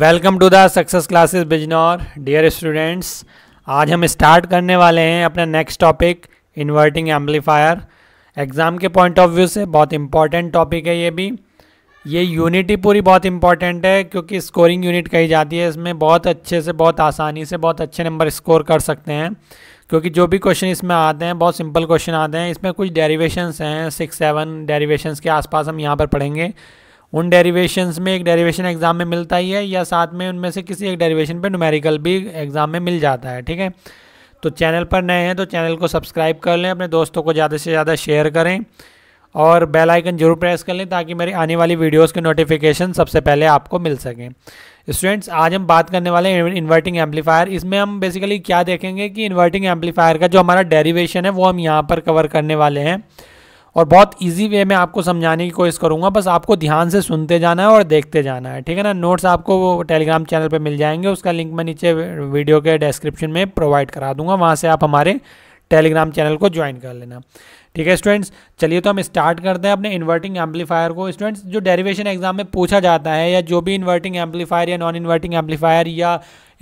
welcome to the success classes Bijnor dear students आज हम start करने वाले हैं अपना next topic inverting amplifier exam के पॉइंट ऑफ व्यू से बहुत इंपॉर्टेंट टॉपिक है ये भी ये यूनिटी पूरी बहुत इंपॉर्टेंट है क्योंकि स्कोरिंग यूनिट कही जाती है इसमें बहुत अच्छे से बहुत आसानी से बहुत अच्छे नंबर स्कोर कर सकते हैं क्योंकि जो भी क्वेश्चन इसमें आते हैं बहुत सिंपल क्वेश्चन आते हैं इसमें कुछ डेरिवेशंस हैं सिक्स सेवन डेरिवेशंस के आसपास हम यहाँ पर पढ़ेंगे उन डेरिवेशंस में एक डेरिवेशन एग्ज़ाम में मिलता ही है या साथ में उनमें से किसी एक डेरिवेशन पे न्यूमेरिकल भी एग्ज़ाम में मिल जाता है ठीक है तो चैनल पर नए हैं तो चैनल को सब्सक्राइब कर लें अपने दोस्तों को ज़्यादा से ज़्यादा शेयर करें और बेल आइकन जरूर प्रेस कर लें ताकि मेरी आने वाली वीडियोस के नोटिफिकेशन सबसे पहले आपको मिल सकें स्टूडेंट्स आज हम बात करने वाले हैं इन्वर्टिंग एम्पलीफायर इसमें हम बेसिकली क्या देखेंगे कि इन्वर्टिंग एम्पलीफायर का जो हमारा डेरिवेशन है वो हम यहाँ पर कवर करने वाले हैं और बहुत इजी वे में आपको समझाने की कोशिश करूंगा बस आपको ध्यान से सुनते जाना है और देखते जाना है ठीक है ना नोट्स आपको वो टेलीग्राम चैनल पर मिल जाएंगे उसका लिंक मैं नीचे वीडियो के डिस्क्रिप्शन में प्रोवाइड करा दूंगा वहाँ से आप हमारे टेलीग्राम चैनल को ज्वाइन कर लेना ठीक है स्टूडेंट्स चलिए तो हम स्टार्ट करते हैं अपने इन्वर्टिंग एम्पलीफायर को स्टूडेंट्स जो डेरिवेशन एग्जाम में पूछा जाता है या जो भी इन्वर्टिंग एम्पलीफायर या नॉन इन्वर्टिंग एम्पलीफायर या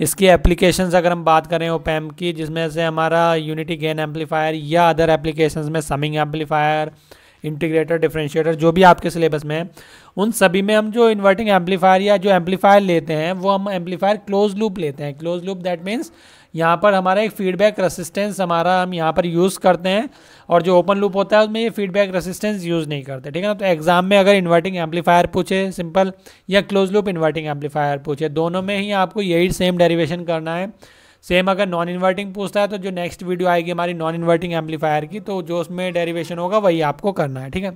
इसकी एप्लीकेशंस अगर हम बात करें ओपैम की जिसमें से हमारा यूनिटी गेन एम्पलीफायर या अदर एप्लीकेशंस में समिंग एम्पलीफायर इंटीग्रेटर डिफ्रेंशिएटर जो भी आपके सिलेबस में है उन सभी में हम जो इन्वर्टिंग एम्पलीफायर या जो एम्पलीफायर लेते हैं वो हम एम्पलीफायर क्लोज लूप लेते हैं क्लोज लूप दैट मीन्स यहाँ पर हमारा एक फीडबैक रेसिस्टेंस हमारा हम यहाँ पर यूज़ करते हैं और जो ओपन लूप होता है उसमें ये फीडबैक रेसिस्टेंस यूज़ नहीं करते ठीक है ना तो एग्ज़ाम में अगर इन्वर्टिंग एम्पलीफायर पूछे सिंपल या क्लोज लूप इन्वर्टिंग एम्पलीफायर पूछे दोनों में ही आपको यही सेम डेरीवेशन करना है सेम अगर नॉन इन्वर्टिंग पूछता है तो जो नेक्स्ट वीडियो आएगी हमारी नॉन इन्वर्टिंग एम्पलीफायर की तो जो उसमें डेरीवेशन होगा वही आपको करना है ठीक है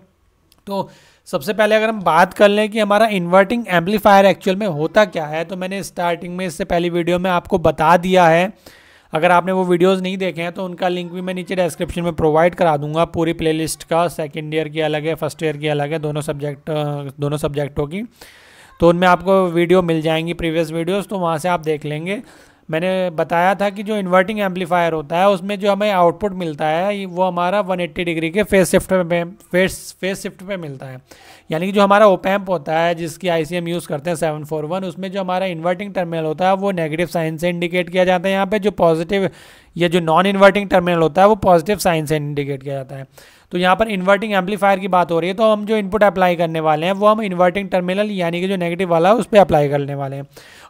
तो सबसे पहले अगर हम बात कर लें कि हमारा इन्वर्टिंग एम्पलीफायर एक्चुअल में होता क्या है तो मैंने स्टार्टिंग में इससे पहली वीडियो में आपको बता दिया है अगर आपने वो वीडियोस नहीं देखे हैं तो उनका लिंक भी मैं नीचे डिस्क्रिप्शन में प्रोवाइड करा दूंगा पूरी प्लेलिस्ट का सेकेंड ईयर की अलग है फर्स्ट ईयर की अलग है दोनों सब्जेक्ट दोनों सब्जेक्टों की तो उनमें आपको वीडियो मिल जाएंगी प्रीवियस वीडियोस तो वहाँ से आप देख लेंगे मैंने बताया था कि जो इन्वर्टिंग एम्पलीफायर होता है उसमें जो हमें आउटपुट मिलता है वो हमारा 180 डिग्री के फेस शिफ्ट पे फेस फेस शिफ्ट पे मिलता है यानी कि जो हमारा ओपैम्प होता है जिसकी आई सी यूज़ करते हैं 741 उसमें जो हमारा इन्वर्टिंग टर्मिनल होता है वो नेगेटिव साइन से इंडिकेट किया जाता है यहाँ पर जो पॉजिटिव या जो नॉन इन्वर्टिंग टर्मिनल होता है वो पॉजिटिव साइन से इंडिकेट किया जाता है तो यहाँ पर इन्वर्टिंग एम्पलीफायर की बात हो रही है तो हम जो इनपुट अप्लाई करने वाले हैं वो हम इन्वर्टिंग टर्मिनल यानी कि जो नेगेटिव वाला है उस पर अप्लाई करने वाले हैं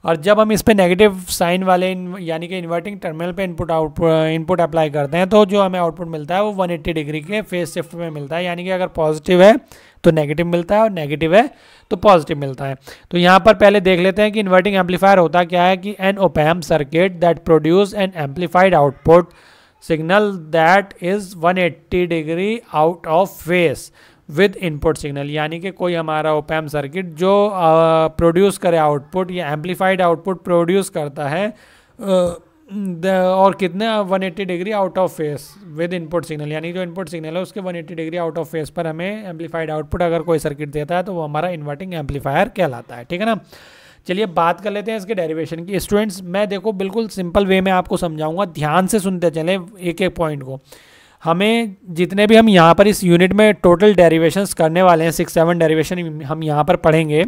और जब हम इस पर नेगेटिव साइन वाले यानी कि इन्वर्टिंग टर्मिनल पर इनपुट आउट इनपुट अप्लाई करते हैं तो जो हमें आउटपुट मिलता है वो 180 डिग्री के फेज शिफ्ट में मिलता है यानी कि अगर पॉजिटिव है तो नेगेटिव मिलता है और नेगेटिव है तो पॉजिटिव मिलता है तो यहाँ पर पहले देख लेते हैं कि इन्वर्टिंग एम्पलीफायर होता क्या है कि an op amp circuit that produce an amplified output signal that is 180 degree out of phase with input signal यानी कि कोई हमारा ओपैम सर्किट जो प्रोड्यूस uh, करे आउटपुट या एम्पलीफाइड आउटपुट प्रोड्यूस करता है uh, और कितने 180 degree out of phase with input signal यानी जो इनपुट सिग्नल है उसके 180 डिग्री आउट ऑफ फेस पर हमें एम्पलीफाइड आउटपुट अगर कोई सर्किट देता है तो वो हमारा इन्वर्टिंग एम्पलीफायर कहलाता है ठीक है ना चलिए बात कर लेते हैं इसके डेरिवेशन की स्टूडेंट्स मैं देखो बिल्कुल सिंपल वे में आपको समझाऊंगा ध्यान से सुनते चले एक एक पॉइंट को हमें जितने भी हम यहाँ पर इस यूनिट में टोटल डेरिवेशंस करने वाले हैं सिक्स सेवन डेरिवेशन हम यहाँ पर पढ़ेंगे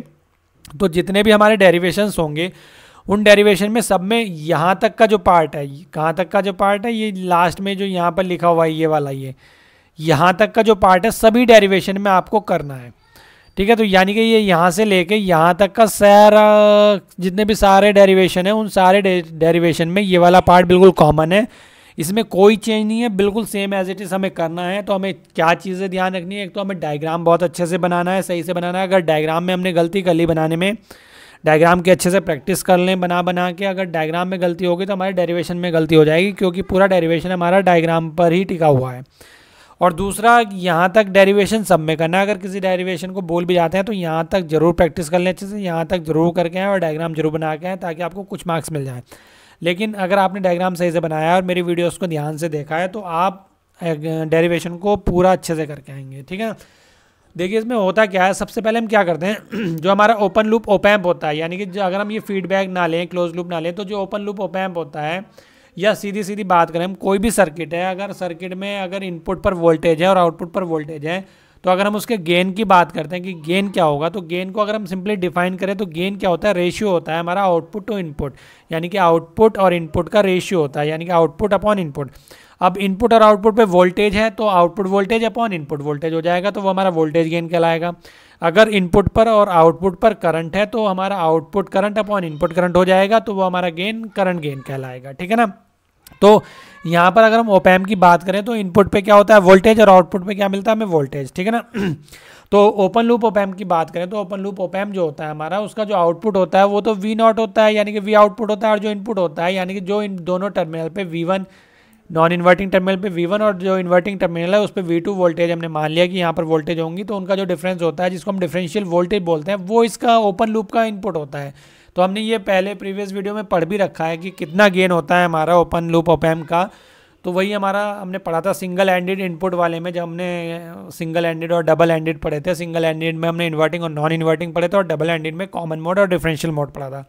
तो जितने भी हमारे डेरिवेशंस होंगे उन डेरिवेशन में सब में यहाँ तक का जो पार्ट है कहाँ तक का जो पार्ट है ये लास्ट में जो यहाँ पर लिखा हुआ है ये वाला ये यहाँ तक का जो पार्ट है सभी डेरिवेशन में आपको करना है ठीक है तो यानी कि ये यहाँ से लेके यहाँ तक का सारा जितने भी सारे डेरिवेशन है उन सारे डेरिवेशन में ये वाला पार्ट बिल्कुल कॉमन है इसमें कोई चेंज नहीं है बिल्कुल सेम एज इट इज़ हमें करना है तो हमें क्या चीज़ें ध्यान रखनी है एक तो हमें डायग्राम बहुत अच्छे से बनाना है सही से बनाना है अगर डायग्राम में हमने गलती कर ली बनाने में डायग्राम की अच्छे से प्रैक्टिस कर लें बना बना के अगर डायग्राम में गलती होगी तो हमारे डेरिवेशन में गलती हो जाएगी क्योंकि पूरा डेरिवेशन हमारा डायग्राम पर ही टिका हुआ है और दूसरा यहाँ तक डेरिवेशन सब में करना अगर किसी डेरिवेशन को बोल भी जाते हैं तो यहाँ तक ज़रूर प्रैक्टिस कर लें अच्छे से यहाँ तक ज़रूर करके आएँ और डायग्राम जरूर बना के आएँ ताकि आपको कुछ मार्क्स मिल जाएँ लेकिन अगर आपने डायग्राम सही से बनाया और मेरी वीडियोज़ को ध्यान से देखा है तो आप डेरिवेशन को पूरा अच्छे से करके आएंगे ठीक है ना देखिए इसमें होता क्या है सबसे पहले हम क्या करते हैं जो हमारा ओपन लूप ओपैम्प होता है यानी कि अगर हम ये फीडबैक ना लें क्लोज लूप ना लें तो जो ओपन लूप ओपैम्प होता है या सीधी सीधी बात करें हम कोई भी सर्किट है अगर सर्किट में अगर इनपुट पर वोल्टेज है और आउटपुट पर वोल्टेज है तो अगर हम उसके गेन की बात करते हैं कि गेन क्या होगा तो गेन को अगर हम सिंपली डिफाइन करें तो गेन क्या होता है रेशियो होता है हमारा आउटपुट टू इनपुट यानी कि आउटपुट और इनपुट का रेशियो होता है यानी कि आउटपुट अपॉन इनपुट अब इनपुट और आउटपुट पे वोल्टेज है तो output voltage upon input voltage हो जाएगा तो वो हमारा वोल्टेज गेन कहलाएगा अगर इनपुट पर और आउटपुट पर करंट है तो हमारा output current upon input current हो जाएगा तो वो हमारा गेन करंट गेन कहलाएगा ठीक है ना तो यहाँ पर अगर हम ओपैम की बात करें तो इनपुट पर क्या होता है वोल्टेज और आउटपुट पर क्या मिलता है हमें वोल्टेज ठीक है ना तो ओपन लूप ओपैम की बात करें तो ओपन लूप ओपैम जो होता है हमारा उसका जो आउटपुट होता है वो तो वी नॉट होता है यानी कि वी आउटपुट होता है और जो इनपुट होता है यानी कि जो इन दोनों टर्मिनल पे V one non inverting terminal पे V1 और जो इन्वर्टिंग टर्मिनल है उस पर वी वोल्टेज हमने मान लिया कि यहाँ पर वोल्टेज होंगी तो उनका जो डिफरेंस होता है जिसको हम डिफरेंशियल वोल्टेज बोलते हैं वो इसका ओपन लूप का इनपुट होता है तो हमने ये पहले प्रीवियस वीडियो में पढ़ भी रखा है कि कितना गेन होता है हमारा ओपन लूप ओपैम का तो वही हमारा हमने पढ़ा था सिंगल एंडेड इनपुट वाले में जब हमने सिंगल एंडेड और डबल एंडेड पढ़े थे सिंगल एंडेड में हमने इन्वर्टिंग और नॉन इन्वर्टिंग पढ़े थे और डबल एंडेड में कॉमन मोड और डिफरेंशियल मोड पढ़ा था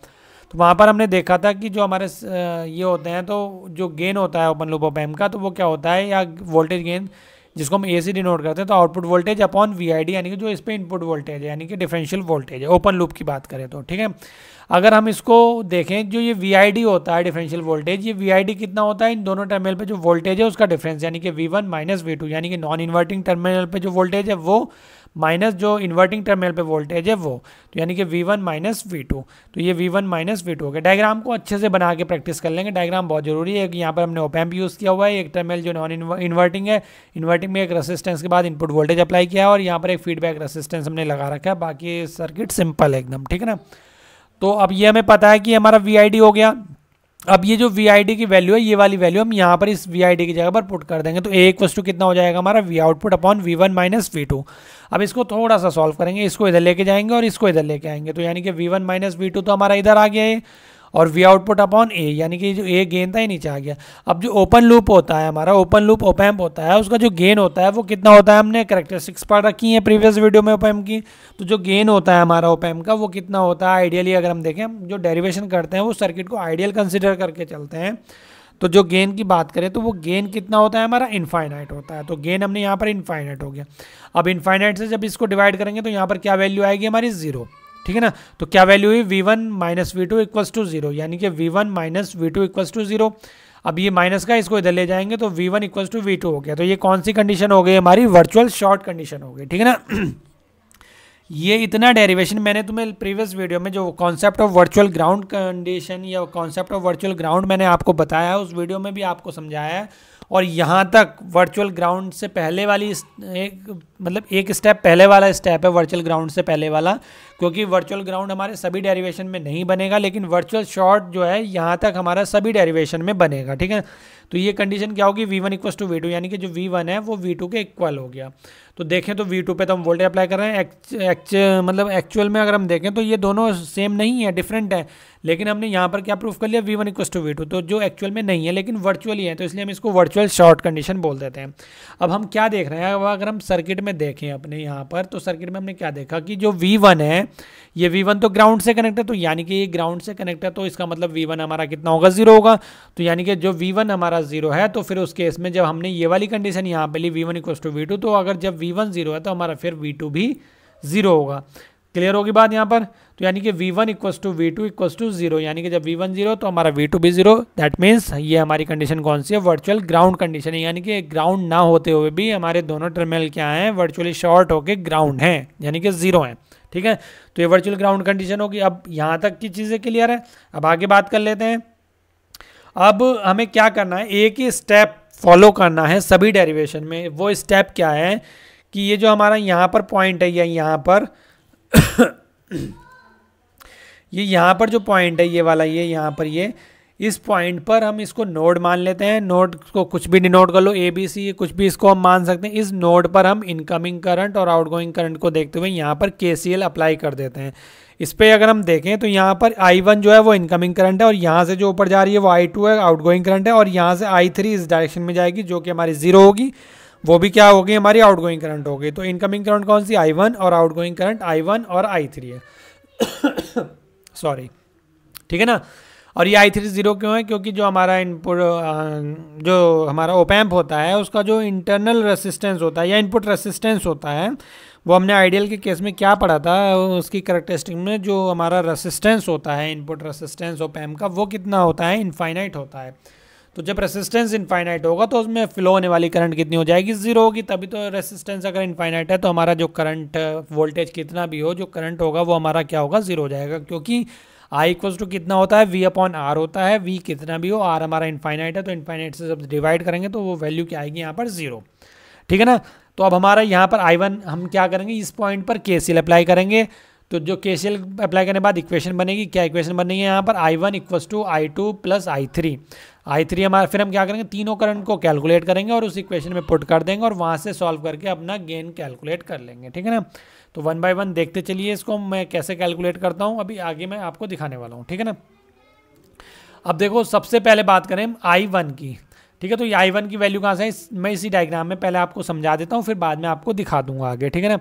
तो वहाँ पर हमने देखा था कि जो हमारे ये होते हैं तो जो गेन होता है ओपन लूप ऑफ एम का तो वो क्या होता है या वोल्टेज गेन जिसको हम ए सी डिनोट करते हैं तो output voltage upon V I D यानी कि जो इस पर इनपुट वोल्टेज है यानी कि डिफरेंशियल वोल्टेज है ओपन लूप की बात करें तो ठीक है अगर हम इसको देखें जो ये वी होता है डिफरेंशियल वोल्टेज ये वी कितना होता है इन दोनों टर्मिनल पर जो वोल्टेज है उसका डिफरेंस यानी कि V one minus V two यानी कि नॉन इन्वर्टिंग टर्मिनल पर जो वोल्टेज है वो माइनस जो इन्वर्टिंग टर्मिनल पे वोल्टेज है वो तो यानी कि V one minus V two तो ये वी वन माइनस वी हो गया डायग्राम को अच्छे से बना के प्रैक्टिस कर लेंगे डायग्राम बहुत जरूरी है यहाँ पर हमने ओपैम्प यूज़ किया हुआ है एक टर्मिनल जो नॉन इन्वर्टिंग है इन्वर्टिंग में एक रेसिस्टेंस के बाद इनपुट वोल्टेज अप्लाई किया है और यहाँ पर एक फीडबैक रेसिस्टेंस हमने लगा रखा है बाकी सर्किट सिंपल है एकदम ठीक है ना तो अब ये हमें पता है कि हमारा वी हो गया अब ये जो वी की वैल्यू है ये वाली वैल्यू हम यहाँ पर इस वी की जगह पर पुट कर देंगे तो एक वस्तु कितना हो जाएगा हमारा V output upon V one minus V two अब इसको थोड़ा सा सॉल्व करेंगे इसको इधर लेके जाएंगे और इसको इधर लेके आएंगे तो यानी कि V one minus V two तो हमारा इधर आ गया है और वी आउटपुट अपॉन ए यानी कि जो ए गेन था ये नीचे आ गया अब जो ओपन लूप होता है हमारा ओपन लूप ओपैम्प होता है उसका जो गेन होता है वो कितना होता है हमने करेक्टरिस्टिक्स पढ़ रखी हैं प्रीवियस वीडियो में ओपैम्प की तो जो गेन होता है हमारा ओपैम्प का वो कितना होता है आइडियली अगर हम देखें जो डेरिवेशन करते हैं वो सर्किट को आइडियल कंसिडर करके चलते हैं तो जो गेन की बात करें तो वो गेन कितना होता है हमारा इनफाइनाइट होता है तो गेन हमने यहाँ पर इनफाइनाइट हो गया अब इनफाइनाइट से जब इसको डिवाइड करेंगे तो यहाँ पर क्या वैल्यू आएगी हमारी ज़ीरो ठीक है ना तो क्या वैल्यू हुई V one minus V two equals to zero यानी कि V one minus V two equals to zero अब ये माइनस का इसको इधर ले जाएंगे तो V one equals to V two हो गया तो ये कौन सी कंडीशन हो गई हमारी वर्चुअल शॉर्ट कंडीशन हो गई ठीक है ना ये इतना डेरिवेशन मैंने तुम्हें प्रीवियस वीडियो में जो concept of virtual ground condition या कॉन्सेप्ट ऑफ वर्चुअल ग्राउंड मैंने आपको बताया है उस वीडियो में भी आपको समझाया है और यहाँ तक वर्चुअल ग्राउंड से पहले वाली एक मतलब एक स्टेप पहले वाला स्टेप है वर्चुअल ग्राउंड से पहले वाला क्योंकि वर्चुअल ग्राउंड हमारे सभी डेरिवेशन में नहीं बनेगा लेकिन वर्चुअल शॉर्ट जो है यहाँ तक हमारा सभी डेरिवेशन में बनेगा ठीक है तो ये कंडीशन क्या होगी V one equals to V two यानी कि जो वी वन है वो वी टू के इक्वल हो गया तो देखें तो वी टू पे तो हम वोल्टेज अप्लाई कर रहे हैं एक्च, मतलब एक्चुअल में अगर हम देखें तो ये दोनों सेम नहीं है डिफरेंट है लेकिन हमने यहाँ पर क्या प्रूफ कर लिया V one equals to V two तो जो एक्चुअल में नहीं है लेकिन वर्चुअली है तो इसलिए हम इसको वर्चुअल शॉर्ट कंडीशन बोल देते हैं अब हम क्या देख रहे हैं अब अगर हम सर्किट में देखें अपने यहाँ पर तो सर्किट में हमने क्या देखा कि जो वी वन है ये वी वन तो ग्राउंड से कनेक्ट है तो यानी कि ये ग्राउंड से कनेक्ट है तो इसका मतलब वी वन हमारा कितना होगा जीरो होगा तो यानी कि जो वी वन हमारा जीरो है तो फिर उस केस में जब हमने ये वाली कंडीशन यहाँ पे ली V one equal to V two तो अगर जब वी वी वन जीरो है तो हमारा फिर वी टू भी जीरो होगा क्लियर होगी बात यहाँ पर तो यानी कि V one equals to V two equals to zero यानी कि जब वी वन जीरो तो हमारा वी टू भी जीरो दैट मीन्स ये हमारी कंडीशन कौन सी है वर्चुअल ग्राउंड कंडीशन है यानी कि ग्राउंड ना होते हुए भी हमारे दोनों टर्मिनल क्या हैं वर्चुअली शॉर्ट होके ग्राउंड हैं यानी कि जीरो हैं ठीक है तो ये वर्चुअल ग्राउंड कंडीशन होगी अब यहाँ तक की चीज़ें क्लियर है अब आगे बात कर लेते हैं अब हमें क्या करना है एक ही स्टेप फॉलो करना है सभी डेरिवेशन में वो स्टेप क्या है कि ये जो हमारा यहाँ पर पॉइंट है या यहाँ पर ये यहाँ पर जो पॉइंट है ये वाला ये यहाँ पर ये इस पॉइंट पर हम इसको नोड मान लेते हैं नोड को कुछ भी डिनोड कर लो ए बी सी कुछ भी इसको हम मान सकते हैं इस नोड पर हम इनकमिंग करंट और आउटगोइंग करंट को देखते हुए यहाँ पर के सी एल अप्लाई कर देते हैं इस पर अगर हम देखें तो यहाँ पर आई वन जो है वो इनकमिंग करंट है और यहाँ से जो ऊपर जा रही है वो आई टू है आउटगोइंग करंट है और यहाँ से आई थ्री इस डायरेक्शन में जाएगी जो कि हमारी जीरो होगी वो भी क्या होगी हमारी हमारी आउटगोइंग करंट होगी तो इनकमिंग करंट कौन सी आई वन और आउटगोइंग करंट आई वन और आई थ्री है सॉरी ठीक है ना और ये आई थ्री जीरो क्यों है क्योंकि जो हमारा इनपुट जो हमारा ओपैम्प होता है उसका जो इंटरनल रेसिस्टेंस होता है या इनपुट रेसिस्टेंस होता है वो हमने आइडियल के केस में क्या पढ़ा था उसकी करेक्टरिस्टिक में जो हमारा रेसिस्टेंस होता है इनपुट रेसिस्टेंस ओपैम्प का वो कितना होता है इनफाइनाइट होता है तो जब रेसिस्टेंस इनफाइनाइट होगा तो उसमें फ्लो होने वाली करंट कितनी हो जाएगी जीरो होगी तभी तो रेसिस्टेंस अगर इनफाइनाइट है तो हमारा जो करंट वोल्टेज uh, कितना भी हो जो करंट होगा वो हमारा क्या होगा जीरो हो जाएगा क्योंकि आई इक्वल्स टू कितना होता है वी अपॉन आर होता है वी कितना भी हो आर हमारा इन्फाइनाइट है तो इन्फाइनाइट से जब डिवाइड करेंगे तो वो वैल्यू क्या आएगी यहाँ पर जीरो ठीक है ना तो अब हमारा यहाँ पर आई वन हम क्या करेंगे इस पॉइंट पर के सी अप्लाई करेंगे तो जो के सी एल अप्लाई करने बाद इक्वेशन बनेगी क्या इक्वेशन बनेगी यहाँ पर I one equals to I two plus I three I three हमारा फिर हम क्या करेंगे तीनों करंट को कैलकुलेट करेंगे और उस इक्वेशन में पुट कर देंगे और वहाँ से सॉल्व करके अपना गेन कैलकुलेट कर लेंगे ठीक है ना तो वन बाय वन देखते चलिए इसको मैं कैसे कैलकुलेट करता हूँ अभी आगे मैं आपको दिखाने वाला हूँ ठीक है ना अब देखो सबसे पहले बात करें आई वन की ठीक है तो ये आई वन की वैल्यू कहाँ से है मैं इसी डायग्राम में पहले आपको समझा देता हूँ फिर बाद में आपको दिखा दूंगा आगे ठीक है ना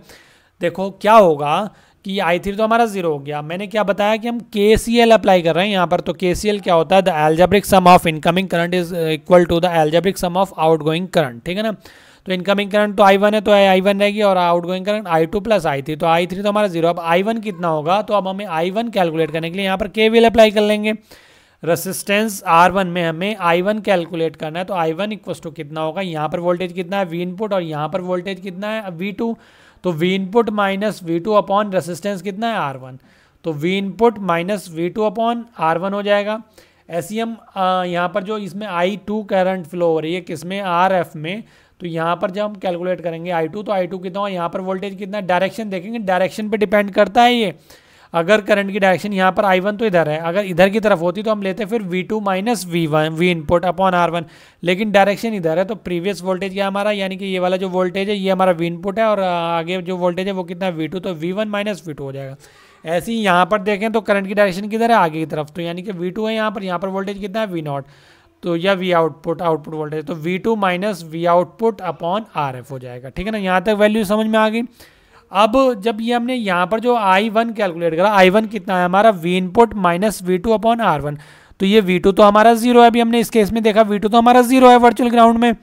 देखो क्या होगा कि आई थ्री तो हमारा जीरो हो गया मैंने क्या बताया कि हम के सी एल अप्लाई कर रहे हैं यहाँ पर तो के सी एल क्या होता है the algebraic sum of incoming current is equal to the algebraic sum of outgoing current ठीक है ना तो इनकमिंग करंट तो आई वन है तो आई वन रहेगी और outgoing current I two plus I three तो आई थ्री तो हमारा जीरो अब आई वन कितना होगा तो अब हमें आई वन कैलकुलेट करने के लिए यहाँ पर के वी एल अप्लाई कर लेंगे रेसिस्टेंस आर वन में हमें आई वन कैलकुलेट करना है तो आई वन इक्वस टू कितना होगा यहाँ पर वोल्टेज कितना है वी इनपुट और यहाँ पर वोल्टेज कितना है वी टू तो V input minus V two upon resistance कितना है आर वन तो V input minus V two upon R one हो जाएगा ऐसे ही हम यहाँ पर जो इसमें आई टू करंट फ्लो हो रही है किसमें आर एफ में तो यहाँ पर जब हम कैलकुलेट करेंगे आई टू तो आई टू कितना यहाँ पर वोल्टेज कितना डायरेक्शन देखेंगे डायरेक्शन पर डिपेंड करता है ये अगर करंट की डायरेक्शन यहाँ पर आई वन तो इधर है अगर इधर की तरफ होती तो हम लेते फिर V two minus V one V input upon R one लेकिन डायरेक्शन इधर है तो प्रीवियस वोल्टेज क्या हमारा यानी कि ये वाला जो वोल्टेज है ये हमारा वी इनपुट है और आगे जो वोल्टेज है वो कितना है वी टू तो V one minus V two हो जाएगा ऐसे ही यहाँ पर देखें तो करंट की डायरेक्शन किधर है आगे की तरफ तो यानी कि वी टू है यहाँ पर यहाँ पर वोल्टेज कितना है वी नॉट तो या वी आउटपुट आउटपुट वोल्टेज तो V two minus V output upon R F हो जाएगा ठीक है ना यहाँ तक वैल्यू समझ में आ गई अब जब ये हमने यहाँ पर जो आई वन कैलकुलेट करा आई वन कितना है हमारा V input minus V two upon R one तो ये वी टू तो हमारा जीरो है अभी हमने इस केस में देखा वी टू तो हमारा जीरो है वर्चुअल ग्राउंड में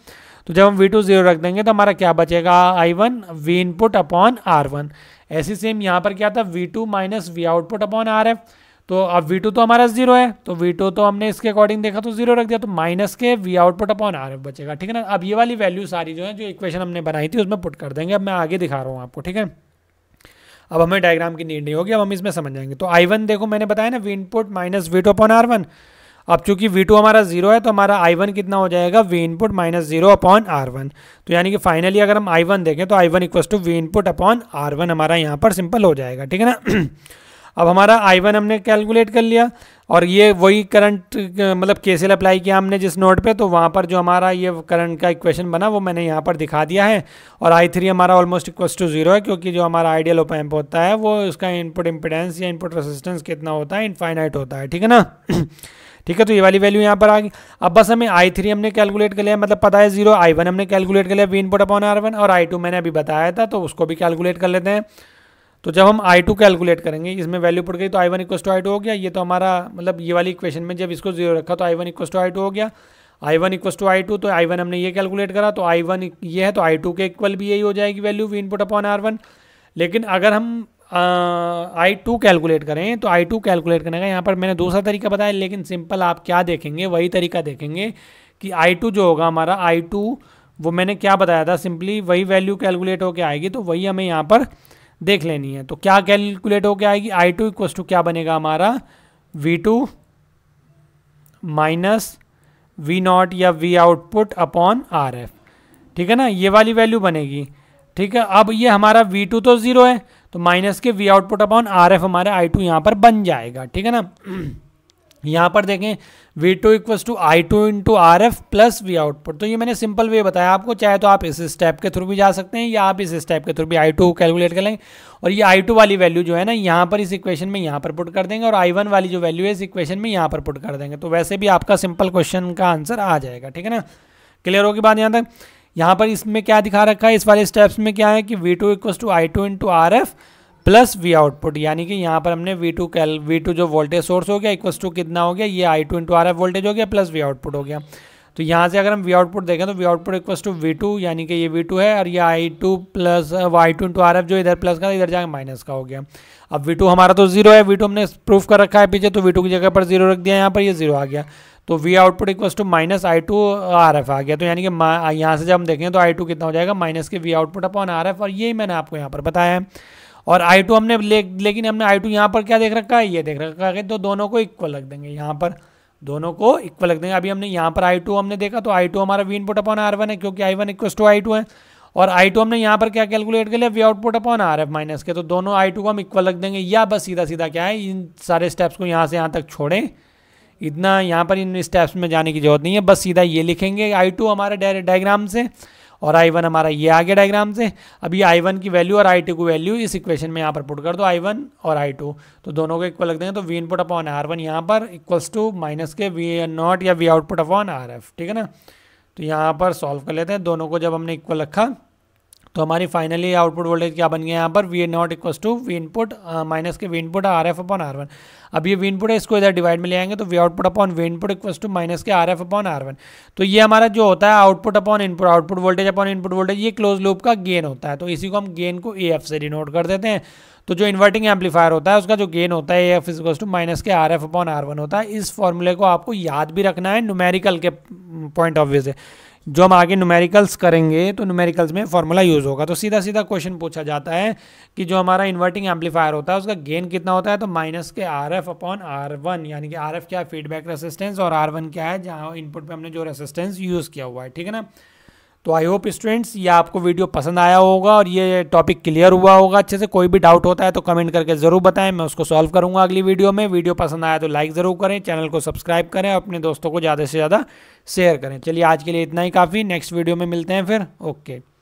तो जब हम वी टू जीरो रख देंगे तो हमारा क्या बचेगा I one V input upon R one ऐसे सेम यहाँ पर क्या था V two minus V output upon R F तो अब वी टू तो हमारा जीरो है तो वी टू तो हमने इसके अकॉर्डिंग देखा तो जीरो रख दिया तो माइनस के वी आउटपुट अपॉन आर बचेगा ठीक है ना अब ये वाली वैल्यू सारी जो है जो इक्वेशन हमने बनाई थी उसमें पुट कर देंगे अब मैं आगे दिखा रहा हूँ आपको ठीक है अब हमें डायग्राम की नीड नहीं होगी अब हम इसमें समझ जाएंगे तो आई वन देखो मैंने बताया ना V input minus V two upon R one अब चूंकि वी टू हमारा जीरो है तो हमारा आई वन कितना हो जाएगा V input minus zero upon R one तो यानी कि फाइनली अगर हम आई वन देखें तो I one equals to V input upon R one हमारा यहाँ पर सिंपल हो जाएगा ठीक है ना अब हमारा आई वन हमने कैलकुलेट कर लिया और ये वही करंट मतलब केसेल अप्लाई किया हमने जिस नोट पे तो वहाँ पर जो हमारा ये करंट का इक्वेशन बना वो मैंने यहाँ पर दिखा दिया है और आई थ्री हमारा ऑलमोस्ट इक्व टू जीरो है क्योंकि जो हमारा आइडियल ओपैम्प होता है वो उसका इनपुट इम्पिडेंस या इनपुट रेसिस्टेंस कितना होता है इनफाइनाइट होता है ठीक है ना ठीक है तो ये वाली वैल्यू यहाँ पर आ गई अब बस हमें आई थ्री हमने कैलकुलेट कर लिया मतलब पता है जीरो आई वन हमने कैलकुलेट कर लिया V input upon R one और आई टू मैंने अभी बताया था तो उसको भी कैलकुलेट कर लेते हैं तो जब हम आई टू कैलकुलेट करेंगे इसमें वैल्यू पड़ गई तो I one equals to I two हो गया ये तो हमारा मतलब ये वाली इक्वेशन में जब इसको जीरो रखा तो I one equals to I two हो गया I one equals to I two तो आई वन हमने ये कैलकुलेट करा तो आई वन ये है तो आई टू के इक्वल भी यही हो जाएगी value V input upon R one लेकिन अगर हम आई टू कैलकुलेट करें तो आई टू कैलकुलेट करने का यहाँ पर मैंने दूसरा तरीका बताया लेकिन सिंपल आप क्या देखेंगे वही तरीका देखेंगे कि आई टू जो होगा हमारा आई टू वो मैंने क्या बताया था सिंपली वही वैल्यू कैलकुलेट होकर आएगी तो वही हमें यहाँ पर देख लेनी है तो क्या कैलकुलेट होकर आएगी आई टू इक्व टू क्या बनेगा हमारा V two minus V naught या V output upon R F ठीक है ना ये वाली वैल्यू बनेगी ठीक है अब ये हमारा वी टू तो ज़ीरो है तो माइनस के V output upon R F हमारा आई टू यहाँ पर बन जाएगा ठीक है ना यहाँ पर देखें V2 two equal to I two into R F plus V output तो ये मैंने सिंपल वे बताया आपको चाहे तो आप इस स्टेप के थ्रू भी जा सकते हैं या आप इस स्टेप के थ्रू भी आई टू कैलकुलेट कर लेंगे और ये आई टू वाली वैल्यू जो है ना यहाँ पर इस इक्वेशन में यहाँ पर पुट कर देंगे और आई वन वाली जो वैल्यू है इस इक्वेशन में यहाँ पर पुट कर देंगे तो वैसे भी आपका सिंपल क्वेश्चन का आंसर आ जाएगा ठीक है ना क्लियर होगी बात यहाँ तक यहाँ पर इसमें क्या दिखा रखा है इस वाले स्टेप्स में क्या है कि V two equal to I two into R F plus V output यानी कि यहाँ पर हमने वी टू कैल वी टू जो वोल्टेज सोर्स हो गया इक्वस टू कितना हो गया ये I two into R F voltage हो गया प्लस वी आउटपुट हो गया तो यहाँ से अगर हम वी आउटपुट देखें तो V output equals to V two यानी कि ये वी टू है और ये I two plus I two into R F जो इधर प्लस का इधर जाएगा माइनस का हो गया अब वी टू हमारा तो जीरो है वी टू हमने प्रूफ कर रखा है पीछे तो वी टू की जगह पर जीरो रख दिया यहाँ पर ये जीरो आ गया तो V output equals to minus I two R F आ गया तो यानी कि यहाँ से जब हम देखें तो आई टू कितना हो जाएगा माइनस के V output upon R F और यही मैंने आपको यहाँ पर बताया है और आई टू हमने ले, लेकिन हमने आई टू यहाँ पर क्या देख रखा है ये देख रखा है तो दोनों को इक्वल रख देंगे यहाँ पर दोनों को इक्वल रख देंगे अभी हमने यहाँ पर आई टू हमने देखा तो आई टू हमारा V input upon R one है क्योंकि I one equal to I two है और आई टू हमने यहाँ पर क्या कैलकुलेट कर लिया V output upon R F minus के तो दोनों आई टू को हम इक्वल रख देंगे या बस सीधा सीधा क्या है इन सारे स्टेप्स को यहाँ से यहाँ तक छोड़ें इतना यहाँ पर इन स्टेप्स में जाने की जरूरत नहीं है बस सीधा ये लिखेंगे आई टू हमारे डायग्राम से और आई वन हमारा ये आ गया डायग्राम से अभी आई वन की वैल्यू और आई टू की वैल्यू इस इक्वेशन में यहाँ पर पुट कर दो आई वन और आई टू तो दोनों को इक्वल रख देंगे तो V input upon R one यहाँ पर इक्वल्स टू माइनस के वी नॉट या V output upon R F ठीक है ना तो यहाँ पर सॉल्व कर लेते हैं दोनों को जब हमने इक्वल रखा तो हमारी फाइनली आउटपुट वोल्टेज क्या बन गया यहाँ पर V naught equals to V input minus के V input R F upon R one अब ये वी इनपुट है इसको इधर डिवाइड में ले आएंगे तो V output upon V input equals to minus के R F upon R one तो ये हमारा जो होता है output upon input output voltage upon input voltage ये क्लोज लूप का गेन होता है तो इसी को हम गेन को ए एफ से डिनोट कर देते हैं तो जो इन्वर्टिंग एम्पलीफायर होता है उसका जो गेन होता है A F is to minus के R F upon R one होता है इस फॉर्मूले को आपको याद भी रखना है न्यूमेरिकल के पॉइंट ऑफ व्यू से जो हम आगे न्यूमेरिकल्स करेंगे तो न्यूमेरिकल्स में फॉर्मूला यूज़ होगा तो सीधा सीधा क्वेश्चन पूछा जाता है कि जो हमारा इन्वर्टिंग एम्पलीफायर होता है उसका गेन कितना होता है तो माइनस के R F upon R one यानी कि आर एफ क्या है फीडबैक रेसिस्टेंस और आर वन क्या है जहाँ इनपुट पर हमने जो रेसिस्टेंस यूज़ किया हुआ है ठीक है ना तो आई होप स्टूडेंट्स ये आपको वीडियो पसंद आया होगा और ये टॉपिक क्लियर हुआ होगा अच्छे से कोई भी डाउट होता है तो कमेंट करके ज़रूर बताएं मैं उसको सॉल्व करूंगा अगली वीडियो में वीडियो पसंद आया तो लाइक ज़रूर करें चैनल को सब्सक्राइब करें और अपने दोस्तों को ज़्यादा से ज़्यादा शेयर करें चलिए आज के लिए इतना ही काफ़ी नेक्स्ट वीडियो में मिलते हैं फिर ओके